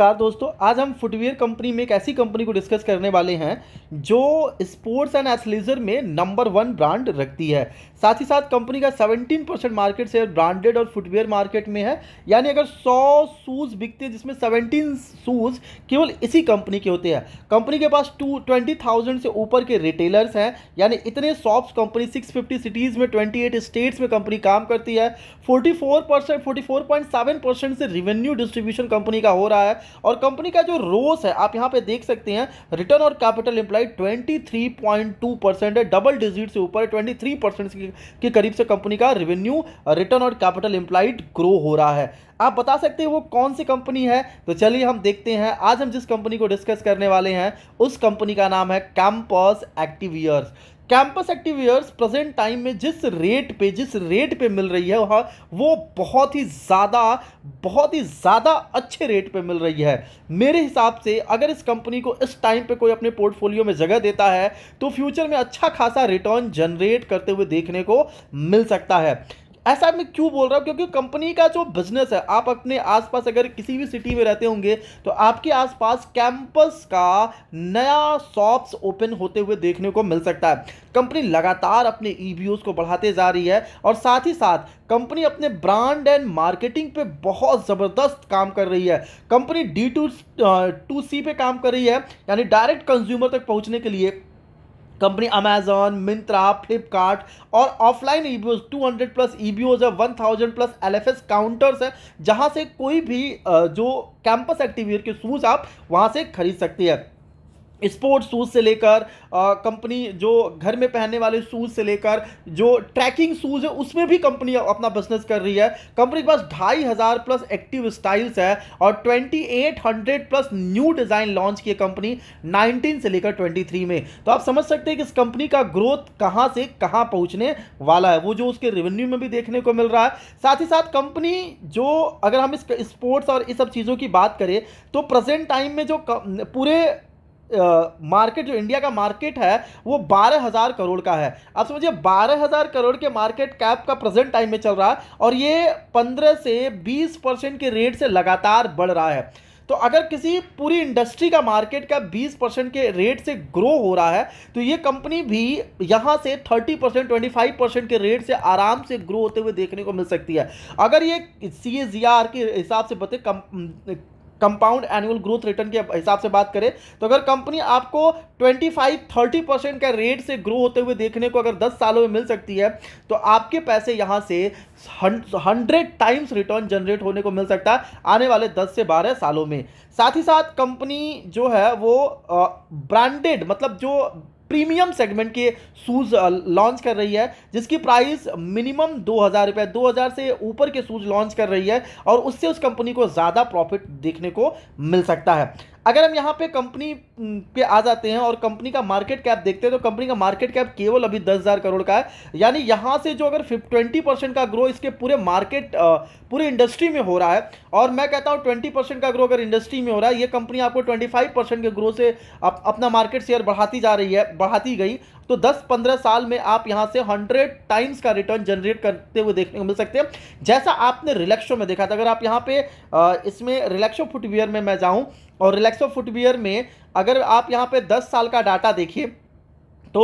नमस्कार दोस्तों आज हम फुटवेयर कंपनी में एक ऐसी कंपनी को डिस्कस करने वाले हैं जो स्पोर्ट्स एंड एथलीजर में नंबर वन ब्रांड रखती है साथ ही साथ कंपनी का 17 परसेंट मार्केट शेयर ब्रांडेड और फुटवेयर मार्केट में है यानी अगर 100 शूज़ बिकते हैं जिसमें 17 शूज़ केवल इसी कंपनी के होते हैं कंपनी के पास टू ट्वेंटी से ऊपर के रिटेलर्स हैं यानी इतने शॉप्स कंपनी सिक्स सिटीज़ में ट्वेंटी स्टेट्स में कंपनी काम करती है फोर्टी फोर से रेवेन्यू डिस्ट्रीब्यूशन कंपनी का हो रहा है और कंपनी का जो रोस है आप यहां पे देख सकते हैं रिटर्न और कैपिटल इंप्लाइड 23.2 परसेंट है डबल डिजिट से ऊपर 23 थ्री परसेंट के करीब से कंपनी का रेवेन्यू रिटर्न और कैपिटल इंप्लाइड ग्रो हो रहा है आप बता सकते हैं वो कौन सी कंपनी है तो चलिए हम देखते हैं आज हम जिस कंपनी को डिस्कस करने वाले हैं उस कंपनी का नाम है Campus Activewears Campus Activewears present time में जिस रेट पे जिस रेट पे मिल रही है वहाँ वो बहुत ही ज़्यादा बहुत ही ज़्यादा अच्छे रेट पे मिल रही है मेरे हिसाब से अगर इस कंपनी को इस टाइम पे कोई अपने पोर्टफोलियो में जगह देता है तो फ्यूचर में अच्छा खासा रिटर्न जनरेट करते हुए देखने को मिल सकता है ऐसा मैं क्यों बोल रहा हूँ क्योंकि कंपनी का जो बिजनेस है आप अपने आसपास अगर किसी भी सिटी में रहते होंगे तो आपके आसपास कैंपस का नया शॉप्स ओपन होते हुए देखने को मिल सकता है कंपनी लगातार अपने ई e को बढ़ाते जा रही है और साथ ही साथ कंपनी अपने ब्रांड एंड मार्केटिंग पे बहुत ज़बरदस्त काम कर रही है company D to to C पे काम कर रही है यानी डायरेक्ट कंज्यूमर तक पहुंचने के लिए कंपनी अमेजोन मिंत्रा फ्लिपकार्ट और offline E B two hundred plus E B Os है one thousand plus L F S counters है जहाँ से कोई भी जो कैंपस एक्टिवियर के शूज़ आप वहाँ से खरीद सकती है स्पोर्ट्स शूज़ से लेकर कंपनी जो घर में पहनने वाले शूज़ से लेकर जो ट्रैकिंग शूज़ है उसमें भी कंपनी अपना बिजनेस कर रही है कंपनी के पास ढाई हज़ार प्लस एक्टिव स्टाइल्स है और twenty eight hundred plus new design launch किए कंपनी नाइनटीन से लेकर ट्वेंटी थ्री में तो आप समझ सकते हैं कि इस कंपनी का ग्रोथ कहाँ से कहाँ पहुँचने वाला है वो जो उसके रेवेन्यू में भी देखने को मिल रहा है साथ ही साथ कंपनी जो अगर हम इस स्पोर्ट्स और इस सब चीज़ों की बात करें तो प्रजेंट टाइम में जो पूरे मार्केट जो इंडिया का मार्केट है वो बारह हज़ार करोड़ का है अब समझिए बारह हज़ार करोड़ के मार्केट कैप का प्रेजेंट टाइम में चल रहा है और ये पंद्रह से बीस परसेंट के रेट से लगातार बढ़ रहा है तो अगर किसी पूरी इंडस्ट्री का मार्केट कैप 20 परसेंट के रेट से ग्रो हो रहा है तो ये कंपनी भी यहाँ से 30 परसेंट ट्वेंटी परसेंट के रेट से आराम से ग्रो होते हुए देखने को मिल सकती है अगर ये सी ए के हिसाब से बते कंपाउंड एनुअल ग्रोथ रिटर्न के हिसाब से बात करें तो अगर कंपनी आपको 25 30 परसेंट का रेट से ग्रो होते हुए देखने को अगर 10 सालों में मिल सकती है तो आपके पैसे यहाँ से 100 टाइम्स रिटर्न जनरेट होने को मिल सकता है आने वाले 10 से 12 सालों में साथ ही साथ कंपनी जो है वो ब्रांडेड मतलब जो प्रीमियम सेगमेंट के शूज़ लॉन्च कर रही है जिसकी प्राइस मिनिमम दो हज़ार रुपए दो हज़ार से ऊपर के शूज़ लॉन्च कर रही है और उससे उस कंपनी को ज़्यादा प्रॉफिट देखने को मिल सकता है अगर हम यहाँ पे कंपनी पे आ जाते हैं और कंपनी का मार्केट कैप देखते हैं तो कंपनी का मार्केट कैप केवल अभी दस हज़ार करोड़ का है यानी यहाँ से जो अगर फिफ ट्वेंटी परसेंट का ग्रो इसके पूरे मार्केट पूरे इंडस्ट्री में हो रहा है और मैं कहता हूँ ट्वेंटी परसेंट का ग्रो अगर इंडस्ट्री में हो रहा है ये कंपनी आपको ट्वेंटी फाइव परसेंट के ग्रो से अप, अपना मार्केट शेयर बढ़ाती जा रही है बढ़ाती गई तो 10-15 साल में आप यहां से 100 टाइम्स का रिटर्न जनरेट करते हुए देखने को मिल सकते हैं जैसा आपने रिलैक्सो में देखा था अगर आप यहां पे इसमें रिलैक्सो फुटवेयर में मैं जाऊं और रिलैक्सो फुटवियर में अगर आप यहाँ पे 10 साल का डाटा देखिए तो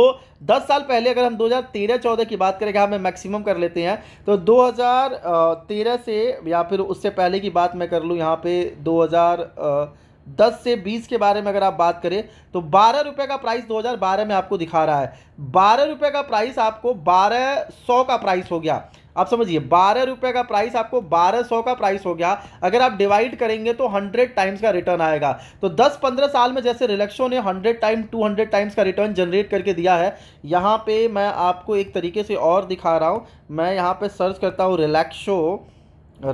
10 साल पहले अगर हम 2013-14 की बात करें हमें हाँ, मैक्सिमम कर लेते हैं तो 2013 से या फिर उससे पहले की बात मैं कर लूँ यहाँ पे 2010 से 20 के बारे में अगर आप बात करें तो बारह रुपये का प्राइस 2012 में आपको दिखा रहा है बारह रुपये का प्राइस आपको बारह सौ का प्राइस हो गया आप समझिए बारह रुपए का प्राइस आपको बारह सौ का प्राइस हो गया अगर आप डिवाइड करेंगे तो हंड्रेड टाइम्स का रिटर्न आएगा तो दस पंद्रह साल में जैसे रिलेक्शो ने hundred time two hundred times का रिटर्न जनरेट करके दिया है यहाँ पे मैं आपको एक तरीके से और दिखा रहा हूँ मैं यहाँ पर सर्च करता हूँ रिलेक्शो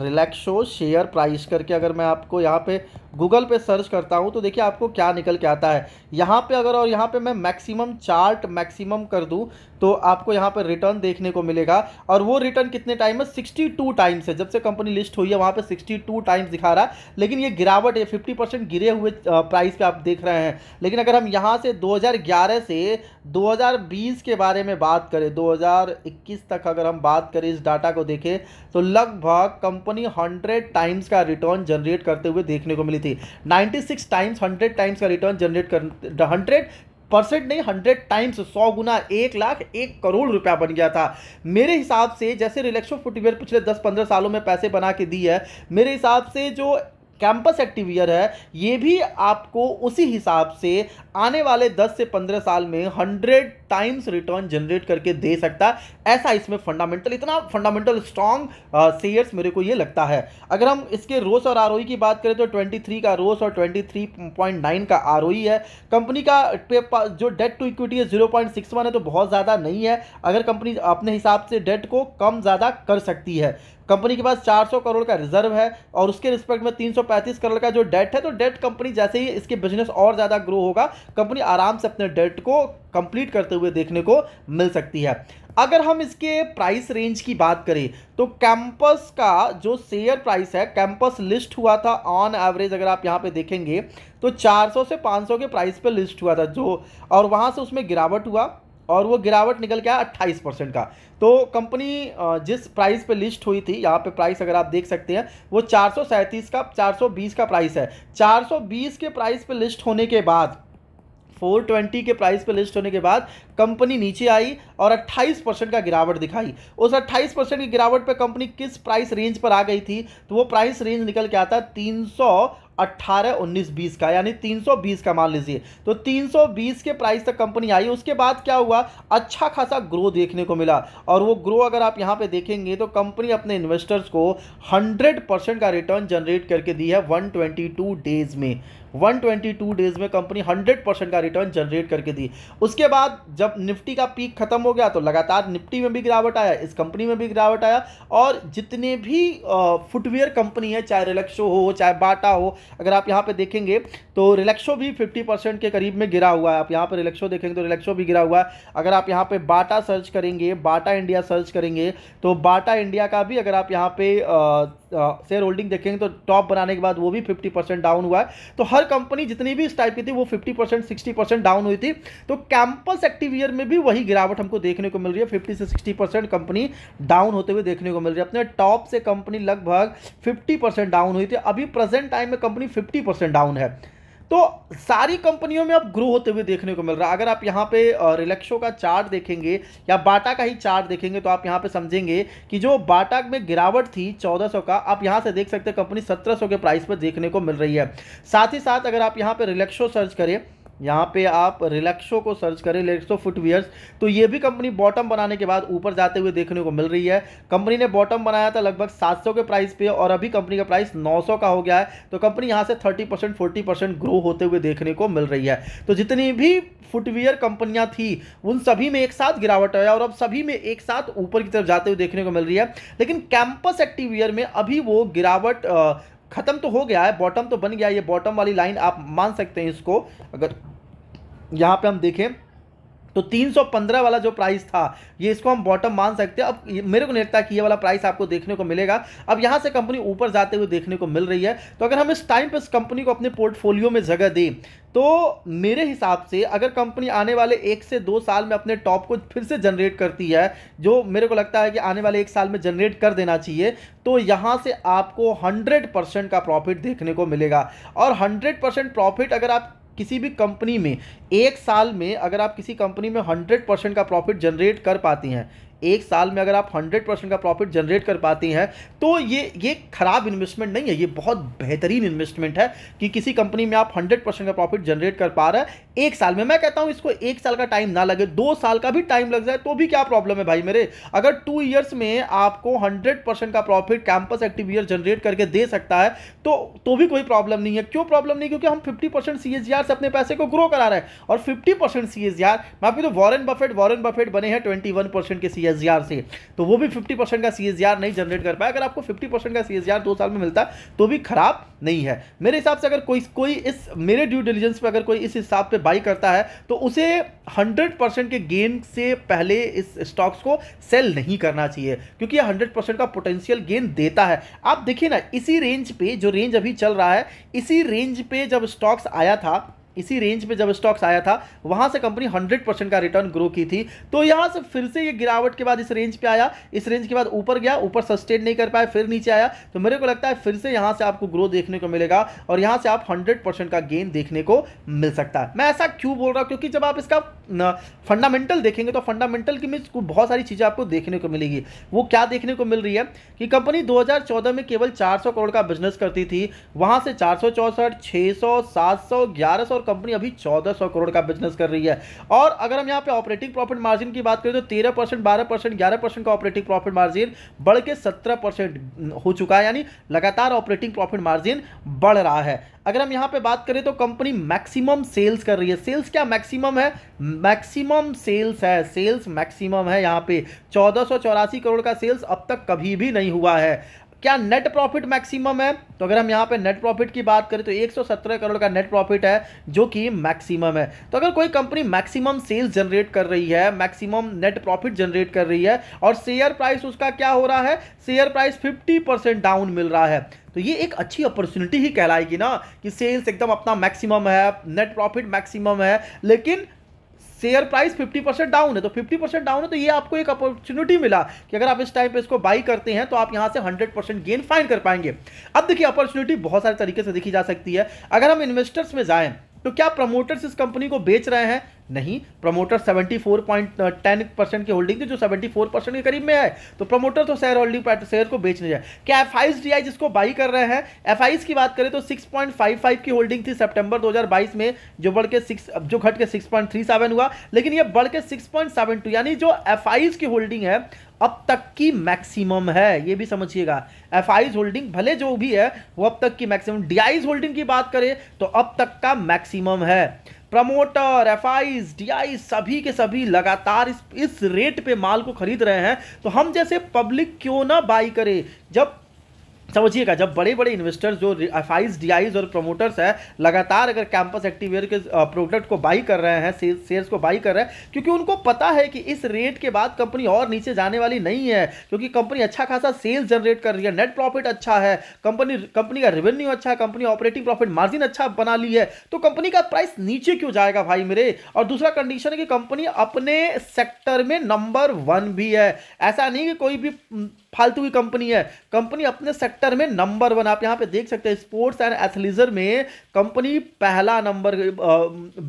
रिलैक्सो शेयर प्राइस करके अगर मैं आपको यहाँ पे गूगल पे सर्च करता हूँ तो देखिए आपको क्या निकल के आता है यहाँ पे अगर और यहाँ पे मैं मैक्सिमम चार्ट मैक्सिमम कर दूँ तो आपको यहाँ पर रिटर्न देखने को मिलेगा और वो रिटर्न कितने टाइम सिक्सटी टू टाइम्स है जब से कंपनी लिस्ट हुई है वहाँ पे 62 टाइम्स दिखा रहा है लेकिन ये गिरावट है फिफ्टी परसेंट गिरे हुए प्राइस पे आप देख रहे हैं लेकिन अगर हम यहाँ से ग्यारह से 2020 के बारे में बात करें 2021 तक अगर हम बात करें इस डाटा को देखें तो लगभग कंपनी हंड्रेड टाइम्स का रिटर्न जनरेट करते हुए देखने को मिली थी नाइन्टी टाइम्स हंड्रेड टाइम्स का रिटर्न जनरेट कर हंड्रेड परसेंट नहीं हंड्रेड टाइम्स सौ गुना एक लाख एक करोड़ रुपया बन गया था मेरे हिसाब से जैसे रिलेक्सो फुटवेयर पिछले दस पंद्रह सालों में पैसे बना के दी है मेरे हिसाब से जो कैंपस एक्टिवियर है ये भी आपको उसी हिसाब से आने वाले 10 से 15 साल में 100 टाइम्स रिटर्न जनरेट करके दे सकता है ऐसा इसमें फंडामेंटल इतना फंडामेंटल स्ट्रांग शेयर्स मेरे को ये लगता है अगर हम इसके रोस और आर की बात करें तो 23 का रोस और 23.9 का आर है कंपनी का जो डेट टू इक्विटी है जीरो है तो बहुत ज़्यादा नहीं है अगर कंपनी अपने हिसाब से डेट को कम ज़्यादा कर सकती है कंपनी के पास 400 करोड़ का रिजर्व है और उसके रिस्पेक्ट में 335 करोड़ का जो डेट है तो डेट कंपनी जैसे ही इसके बिजनेस और ज़्यादा ग्रो होगा कंपनी आराम से अपने डेट को कंप्लीट करते हुए देखने को मिल सकती है अगर हम इसके प्राइस रेंज की बात करें तो कैंपस का जो शेयर प्राइस है कैंपस लिस्ट हुआ था ऑन एवरेज अगर आप यहाँ पे देखेंगे तो 400 से 500 के प्राइस पे लिस्ट हुआ था जो और वहाँ से उसमें गिरावट हुआ और वो गिरावट निकल गया अट्ठाईस परसेंट का तो कंपनी जिस प्राइस पे लिस्ट हुई थी यहाँ पे प्राइस अगर आप देख सकते हैं वो चार का चार का प्राइस है चार के प्राइस पर लिस्ट होने के बाद 420 के प्राइस पर लिस्ट होने के बाद कंपनी नीचे आई और 28 परसेंट का गिरावट दिखाई उस 28 परसेंट की गिरावट पर कंपनी किस प्राइस रेंज पर आ गई थी तो वो प्राइस रेंज निकल के आता है तीन अट्ठारह उन्नीस बीस का यानी तीन सौ बीस का मान लीजिए तो तीन सौ बीस के प्राइस तक कंपनी आई उसके बाद क्या हुआ अच्छा खासा ग्रो देखने को मिला और वो ग्रो अगर आप यहाँ पे देखेंगे तो कंपनी अपने इन्वेस्टर्स को हंड्रेड परसेंट का रिटर्न जनरेट करके दी है वन ट्वेंटी टू डेज में टू डेज में कंपनी हंड्रेड परसेंट का रिटर्न जनरेट करके दी उसके बाद जब निफ्टी का पीक खत्म हो गया तो लगातार निफ्टी में भी गिरावट आया इस कंपनी में भी गिरावट आया और जितने भी फुटवेयर कंपनी है चाहे रिलेक्सो हो चाहे बाटा हो अगर आप यहाँ पर देखेंगे तो रिलेक्सो भी फिफ्टी के करीब में गिरा हुआ है आप यहाँ पर रिलेक्सो देखेंगे तो रिलेक्सो भी गिरा हुआ है अगर आप यहाँ पर बाटा सर्च करेंगे बाटा इंडिया सर्च करेंगे तो बाटा इंडिया का भी अगर आप यहाँ पे शेयर होल्डिंग देखेंगे तो टॉप बनाने के बाद वो भी 50 परसेंट डाउन हुआ है तो हर कंपनी जितनी भी इस टाइप की थी वो 50 परसेंट सिक्सटी परसेंट डाउन हुई थी तो कैंपस एक्टिव ईयर में भी वही गिरावट हमको देखने को मिल रही है फिफ्टी से सिक्सटी परसेंट कंपनी डाउन होते हुए देखने को मिल रही है अपने टॉप से कंपनी लगभग फिफ्टी डाउन हुई थी अभी प्रेजेंट टाइम में कंपनी फिफ्टी डाउन है तो सारी कंपनियों में अब ग्रो होते हुए देखने को मिल रहा है अगर आप यहाँ पे रिलेक्सो का चार्ट देखेंगे या बाटा का ही चार्ट देखेंगे तो आप यहाँ पे समझेंगे कि जो बाटा में गिरावट थी 1400 का आप यहाँ से देख सकते हैं कंपनी 1700 के प्राइस पर देखने को मिल रही है साथ ही साथ अगर आप यहाँ पे रिलेक्सो सर्च करें यहाँ पे आप रिलैक्सो को सर्च करें रिलैक्सो फुटवियर्स तो ये भी कंपनी बॉटम बनाने के बाद ऊपर जाते हुए देखने को मिल रही है कंपनी ने बॉटम बनाया था लगभग 700 के प्राइस पे और अभी कंपनी का प्राइस 900 का हो गया है तो कंपनी यहाँ से 30 परसेंट फोर्टी परसेंट ग्रो होते हुए देखने को मिल रही है तो जितनी भी फुटवियर कंपनियाँ थी उन सभी में एक साथ गिरावट आया और अब सभी में एक साथ ऊपर की तरफ जाते हुए देखने को मिल रही है लेकिन कैंपस एक्टिवियर में अभी वो गिरावट खत्म तो हो गया है बॉटम तो बन गया है ये बॉटम वाली लाइन आप मान सकते हैं इसको अगर यहाँ पे हम देखें तो 315 वाला जो प्राइस था ये इसको हम बॉटम मान सकते हैं अब मेरे को नहीं लगता कि ये वाला प्राइस आपको देखने को मिलेगा अब यहाँ से कंपनी ऊपर जाते हुए देखने को मिल रही है तो अगर हम इस टाइम पर इस कंपनी को अपने पोर्टफोलियो में जगह दें तो मेरे हिसाब से अगर कंपनी आने वाले एक से दो साल में अपने टॉप को फिर से जनरेट करती है जो मेरे को लगता है कि आने वाले एक साल में जनरेट कर देना चाहिए तो यहाँ से आपको 100 परसेंट का प्रॉफिट देखने को मिलेगा और 100 परसेंट प्रॉफिट अगर आप किसी भी कंपनी में एक साल में अगर आप किसी कंपनी में हंड्रेड परसेंट का प्रॉफिट जनरेट कर पाती हैं एक साल में अगर आप 100 परसेंट का प्रॉफिट जनरेट कर पाती हैं तो ये ये खराब इन्वेस्टमेंट नहीं है ये बहुत बेहतरीन इन्वेस्टमेंट है कि किसी कंपनी में आप 100 परसेंट का प्रॉफिट जनरेट कर पा रहे हैं एक साल में मैं कहता हूं इसको एक साल का टाइम ना लगे दो साल का भी टाइम लग जाए तो भी क्या प्रॉब्लम है भाई मेरे अगर टू ईयर्स में आपको हंड्रेड का profit Campus Activewear generate करके दे सकता है तो, तो भी कोई प्रॉब्लम नहीं है क्यों प्रॉब्लम नहीं क्योंकि हम फिफ्टी परसेंट से अपने पैसे को ग्रो करा रहे हैं और फिफ्टी परसेंट मैं आपको तो वॉरन बफेट वॉरन बफेट बने हैं ट्वेंटी के सी सी से तो वो भी 50 परसेंट का सी नहीं जनरेट कर पाया अगर आपको 50 परसेंट का सीएसजीआर दो साल में मिलता तो भी खराब नहीं है मेरे हिसाब से अगर कोई कोई इस मेरे ड्यू डिलीजेंस पे अगर कोई इस हिसाब पे बाई करता है तो उसे हंड्रेड के गेन से पहले इस स्टॉक्स को सेल नहीं करना चाहिए क्योंकि यह हंड्रेड का पोटेंशियल गेन देता है आप देखिए ना इसी रेंज पे जो रेंज अभी चल रहा है इसी रेंज पे जब स्टॉक्स आया था इसी रेंज पे जब स्टॉक्स आया था वहां से कंपनी 100 परसेंट का रिटर्न ग्रो की थी तो यहां से फिर से ये गिरावट के बाद इस रेंज पे आया इस रेंज के बाद ऊपर गया ऊपर सस्टेन नहीं कर पाया फिर नीचे आया तो मेरे को लगता है फिर से यहां से आपको ग्रो देखने को मिलेगा और यहां से आप हंड्रेड परसेंट का गेन देखने को मिल सकता है मैं ऐसा क्यों बोल रहा हूँ क्योंकि जब आप इसका फंडामेंटल देखेंगे तो फंडामेंटल की मीन बहुत सारी चीज़ें आपको देखने को मिलेगी वो क्या देखने को मिल रही है कि कंपनी दो में केवल चार करोड़ का बिजनेस करती थी वहां से चार सौ चौसठ छह सौ सात सौ ग्यारह सौ और कंपनी अभी 1400 करोड़ का बिजनेस कर रही है और अगर हम यहाँ पे ऑपरेटिंग प्रॉफिट मार्जिन की बात करें तो तेरह परसेंट बारह परसेंट ग्यारह परसेंट का ऑपरेटिंग प्रॉफिट मार्जिन बढ़ के सत्रह परसेंट हो चुका है यानी लगातार ऑपरेटिंग प्रॉफिट मार्जिन बढ़ रहा है अगर हम यहाँ पे बात करें तो कंपनी मैक्सिमम सेल्स कर रही है सेल्स क्या मैक्सिमम है मैक्सिमम सेल्स है सेल्स मैक्सिमम है यहाँ पे चौदह करोड़ का सेल्स अब तक कभी भी नहीं हुआ है क्या नेट प्रॉफिट मैक्सिमम है तो अगर हम यहाँ पे नेट प्रॉफिट की बात करें तो 117 करोड़ का नेट प्रॉफिट है जो कि मैक्सिमम है तो अगर कोई कंपनी मैक्सिमम सेल्स जनरेट कर रही है मैक्सिमम नेट प्रॉफिट जनरेट कर रही है और शेयर प्राइस उसका क्या हो रहा है शेयर प्राइस 50 परसेंट डाउन मिल रहा है तो ये एक अच्छी अपॉर्चुनिटी ही कहलाएगी ना कि सेल्स एकदम अपना मैक्सिमम है नेट प्रॉफिट मैक्सिमम है लेकिन शेयर प्राइस 50 परसेंट डाउन है तो 50 परसेंट डाउन है तो ये आपको एक अपॉर्चुनिटी मिला कि अगर आप इस टाइम पे इसको बाई करते हैं तो आप यहाँ से 100 परसेंट गेन फाइन कर पाएंगे अब देखिए अपॉर्चुनिटी बहुत सारे तरीके से देखी जा सकती है अगर हम इन्वेस्टर्स में जाए तो क्या प्रमोटर्स इस कंपनी को बेच रहे हैं नहीं प्रमोटर 74.10 परसेंट की होल्डिंग थी जो 74 परसेंट के करीब में है तो प्रमोटर तो शेयर होल्डिंग शेयर को बेचने जाए क्या एफ आई जिसको बाई कर रहे हैं एफ की बात करें तो 6.55 की होल्डिंग थी सितंबर 2022 में जो बढ़ के सिक्स जो घट के 6.37 हुआ लेकिन ये बढ़ के 6.72 यानी जो एफ की होल्डिंग है अब तक की मैक्सिमम है ये भी समझिएगा एफ होल्डिंग भले जो भी है वो अब तक की मैक्सिमम डी होल्डिंग की बात करें तो अब तक का मैक्सिमम है प्रमोटर एफ आई सभी के सभी लगातार इस इस रेट पे माल को खरीद रहे हैं तो हम जैसे पब्लिक क्यों ना बाई करे जब समझिएगा जब बड़े बड़े इन्वेस्टर्स जो एफ आईज डी आईज और प्रमोटर्स है लगातार अगर कैंपस एक्टिवेयर के प्रोडक्ट को बाई कर रहे हैं शेयर्स को बाई कर रहे हैं क्योंकि उनको पता है कि इस रेट के बाद कंपनी और नीचे जाने वाली नहीं है क्योंकि कंपनी अच्छा खासा सेल्स जनरेट कर रही है नेट प्रॉफिट अच्छा है कंपनी कंपनी का रेवेन्यू अच्छा है कंपनी ऑपरेटिंग प्रॉफिट मार्जिन अच्छा बना ली है तो कंपनी का प्राइस नीचे क्यों जाएगा भाई मेरे और दूसरा कंडीशन है कि कंपनी अपने सेक्टर में नंबर वन भी है ऐसा नहीं कि कोई भी फालतू की कंपनी है कंपनी अपने सेक्टर सेक्टर में नंबर वन आप यहां पे देख सकते हैं स्पोर्ट्स एंड एथलीजर में कंपनी पहला नंबर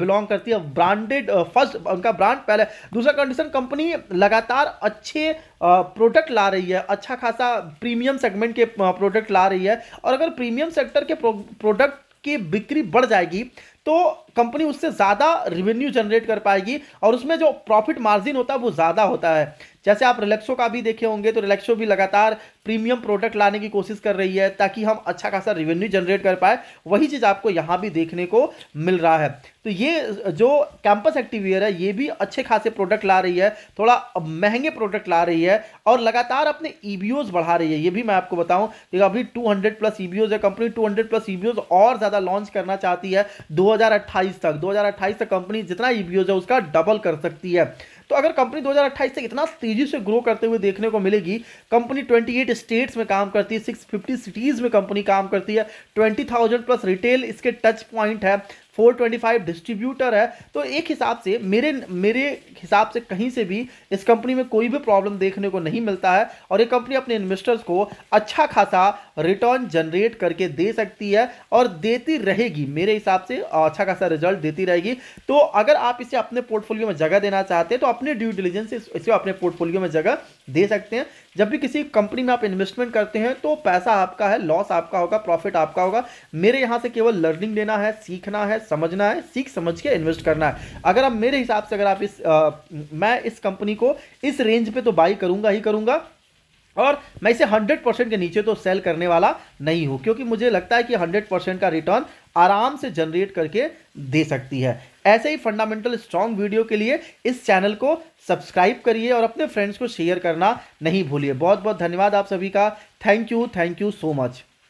बिलोंग करती है ब्रांडेड फर्स्ट उनका ब्रांड पहला दूसरा कंडीशन कंपनी लगातार अच्छे प्रोडक्ट ला रही है अच्छा खासा प्रीमियम सेगमेंट के प्रोडक्ट ला रही है और अगर प्रीमियम सेक्टर के प्रोडक्ट की बिक्री बढ़ जाएगी तो कंपनी उससे ज़्यादा रिवेन्यू जनरेट कर पाएगी और उसमें जो प्रॉफिट मार्जिन होता है वो ज़्यादा होता है जैसे आप रिलैक्सो का भी देखे होंगे तो रिलैक्सो भी लगातार प्रीमियम प्रोडक्ट लाने की कोशिश कर रही है ताकि हम अच्छा खासा रेवेन्यू जनरेट कर पाए वही चीज़ आपको यहाँ भी देखने को मिल रहा है तो ये जो कैंपस एक्टिवियर है ये भी अच्छे खासे प्रोडक्ट ला रही है थोड़ा महंगे प्रोडक्ट ला रही है और लगातार अपने ई e बढ़ा रही है ये भी मैं आपको बताऊं कि अभी 200 प्लस ई है कंपनी 200 प्लस ई और ज़्यादा लॉन्च करना चाहती है 2028 तक 2028 तक कंपनी जितना ई e है उसका डबल कर सकती है तो अगर कंपनी 2028 से इतना तेजी से ग्रो करते हुए देखने को मिलेगी कंपनी 28 स्टेट्स में काम करती है 650 सिटीज़ में कंपनी काम करती है 20,000 प्लस रिटेल इसके टच पॉइंट है 425 डिस्ट्रीब्यूटर है तो एक हिसाब से मेरे मेरे हिसाब से कहीं से भी इस कंपनी में कोई भी प्रॉब्लम देखने को नहीं मिलता है और ये कंपनी अपने इन्वेस्टर्स को अच्छा खासा रिटर्न जनरेट करके दे सकती है और देती रहेगी मेरे हिसाब से अच्छा खासा रिजल्ट देती रहेगी तो अगर आप इसे अपने पोर्टफोलियो में जगह देना चाहते हैं तो अपने ड्यू डिलीजेंस इसे अपने पोर्टफोलियो में जगह दे सकते हैं जब भी किसी कंपनी में आप इन्वेस्टमेंट करते हैं तो पैसा आपका है लॉस आपका होगा प्रॉफिट आपका होगा मेरे यहाँ से केवल लर्निंग लेना है सीखना है समझना है सीख समझ के इन्वेस्ट करना है अगर आप मेरे हिसाब से अगर आप इस आ, मैं इस कंपनी को इस रेंज पे तो बाई करूँगा ही करूँगा और मैं इसे 100 परसेंट के नीचे तो सेल करने वाला नहीं हूँ क्योंकि मुझे लगता है कि 100 परसेंट का रिटर्न आराम से जनरेट करके दे सकती है ऐसे ही फंडामेंटल स्ट्रॉन्ग वीडियो के लिए इस चैनल को सब्सक्राइब करिए और अपने फ्रेंड्स को शेयर करना नहीं भूलिए बहुत बहुत धन्यवाद आप सभी का thank you thank you so much